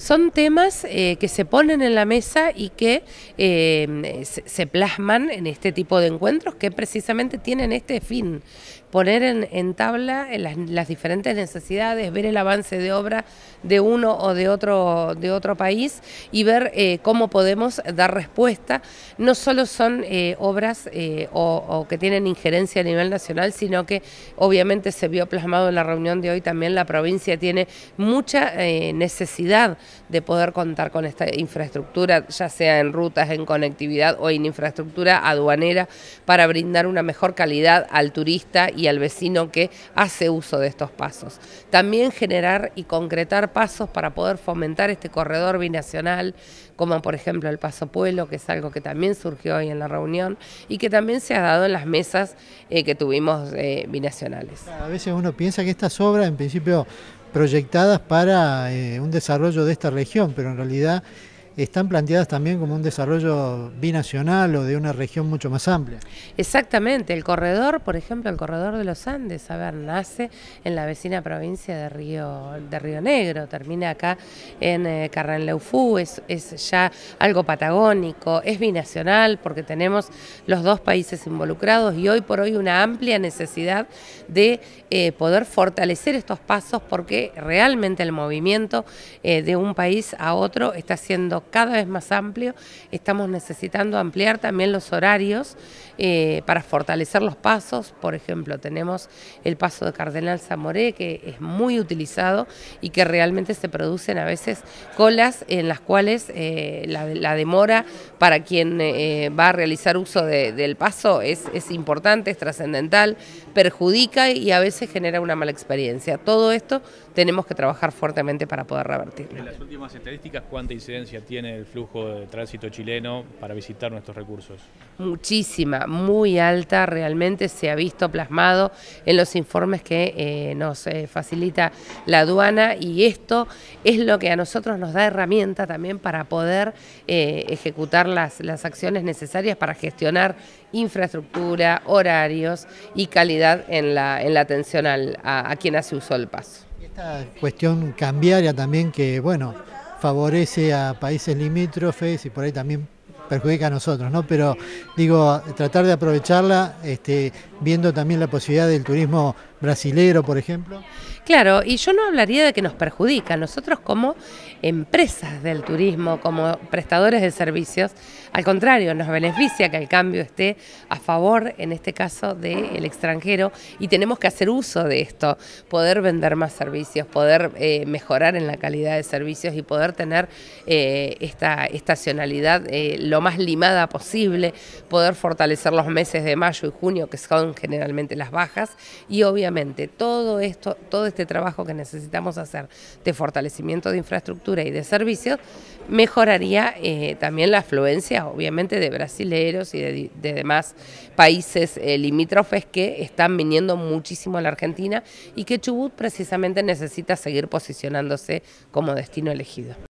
Son temas eh, que se ponen en la mesa y que eh, se plasman en este tipo de encuentros que precisamente tienen este fin, poner en, tabla las, diferentes necesidades, ver el avance de obra de uno o de otro, de otro país y ver eh, cómo podemos dar respuesta. No solo son eh, obras eh, o, que tienen injerencia a nivel nacional, sino que obviamente se vio plasmado en la reunión de hoy también la provincia tiene mucha necesidad de poder contar con esta infraestructura, ya sea en rutas, en conectividad o en infraestructura aduanera para brindar una mejor calidad al turista y al vecino que hace uso de estos pasos. También generar y concretar pasos para poder fomentar este corredor binacional, como por ejemplo el paso Pueblo, que es algo que también surgió hoy en la reunión y que también se ha dado en las mesas eh, que tuvimos eh, binacionales. A veces uno piensa que estas obras en principio proyectadas para eh, un desarrollo de esta región, pero en realidad están planteadas también como un desarrollo binacional o de una región mucho más amplia. Exactamente, el corredor, por ejemplo, el corredor de los Andes, a ver, nace en la vecina provincia de Río, de Negro, termina acá en eh, Carranleufú, es, es ya algo patagónico, es binacional porque tenemos los dos países involucrados y hoy por hoy una amplia necesidad de eh, poder fortalecer estos pasos porque realmente el movimiento eh, de un país a otro está siendo cada vez más amplio. Estamos necesitando ampliar también los horarios eh, para fortalecer los pasos. Por ejemplo, tenemos el paso de Cardenal Zamoré, que es muy utilizado y que realmente se producen a veces colas en las cuales eh, la, demora para quien eh, va a realizar uso del paso es, es importante, es trascendental, perjudica y a veces genera una mala experiencia. Todo esto tenemos que trabajar fuertemente para poder revertirlo. En las últimas estadísticas, ¿cuánta incidencia tiene? el flujo de tránsito chileno para visitar nuestros recursos. Muchísima, muy alta, realmente se ha visto plasmado en los informes que eh, nos eh, facilita la aduana y esto es lo que a nosotros nos da herramienta también para poder eh, ejecutar las, las acciones necesarias para gestionar infraestructura, horarios y calidad en la, en la atención a, quien hace uso del paso. Esta cuestión cambiaria también que, bueno, favorece a países limítrofes y por ahí también perjudica a nosotros, ¿no? Pero digo, tratar de aprovecharla, este, viendo también la posibilidad del turismo brasilero, por ejemplo. Claro, y yo no hablaría de que nos perjudica. Nosotros como empresas del turismo, como prestadores de servicios, al contrario, nos beneficia que el cambio esté a favor, en este caso, del extranjero y tenemos que hacer uso de esto, poder vender más servicios, poder eh, mejorar en la calidad de servicios y poder tener eh, esta estacionalidad eh, lo más limada posible, poder fortalecer los meses de mayo y junio, que son generalmente las bajas, y obviamente todo esto, todo este trabajo que necesitamos hacer de fortalecimiento de infraestructura y de servicios, mejoraría eh, también la afluencia, obviamente, de brasileros y de, demás países eh, limítrofes que están viniendo muchísimo a la Argentina y que Chubut precisamente necesita seguir posicionándose como destino elegido.